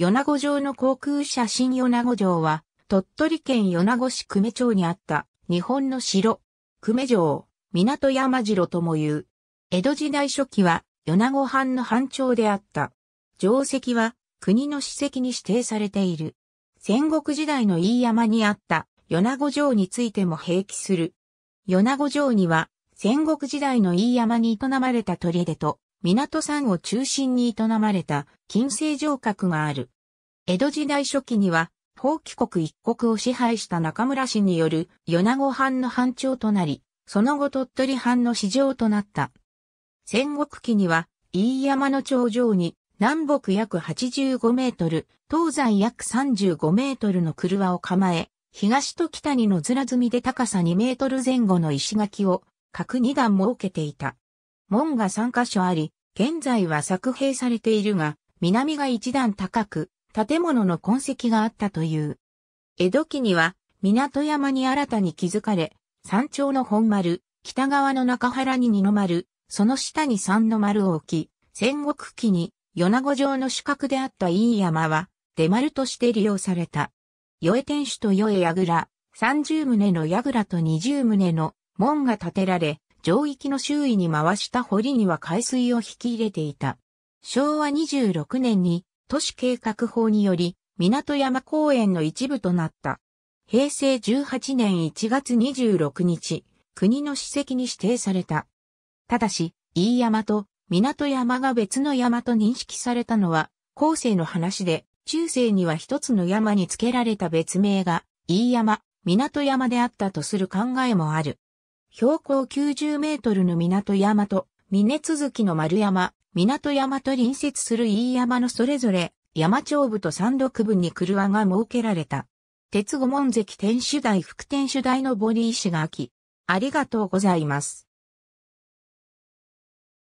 米子城の航空写真米子城は、鳥取県米子市久米町にあった日本の城、久米城、港山城とも言う。江戸時代初期は米子藩の藩庁であった。城跡は国の史跡に指定されている。戦国時代の飯山にあった米子城についても併記する。米子城には戦国時代の飯山に営まれた砦と港山を中心に営まれた近世城郭がある。江戸時代初期には、法規国一国を支配した中村氏による米子藩の藩長となり、その後鳥取藩の市場となった。戦国期には、飯山の頂上に南北約85メートル、東西約35メートルの車を構え、東と北にのずら積みで高さ2メートル前後の石垣を各2段設けていた。門が3カ所あり、現在は作閉されているが、南が一段高く、建物の痕跡があったという。江戸期には、港山に新たに築かれ、山頂の本丸、北側の中原に二の丸、その下に三の丸を置き、戦国期に、米子城の主角であった飯山は、出丸として利用された。与え天守と与江櫓、三十棟の櫓と二十棟の門が建てられ、上域の周囲に回した堀には海水を引き入れていた。昭和26年に都市計画法により港山公園の一部となった。平成18年1月26日、国の史跡に指定された。ただし、飯山と港山が別の山と認識されたのは、後世の話で、中世には一つの山に付けられた別名が、飯山、港山であったとする考えもある。標高90メートルの港山と、峰続きの丸山、港山と隣接する飯山のそれぞれ、山頂部と山麓部に車が設けられた。鉄五門関天守台副天守台のボディ石垣。ありがとうございます。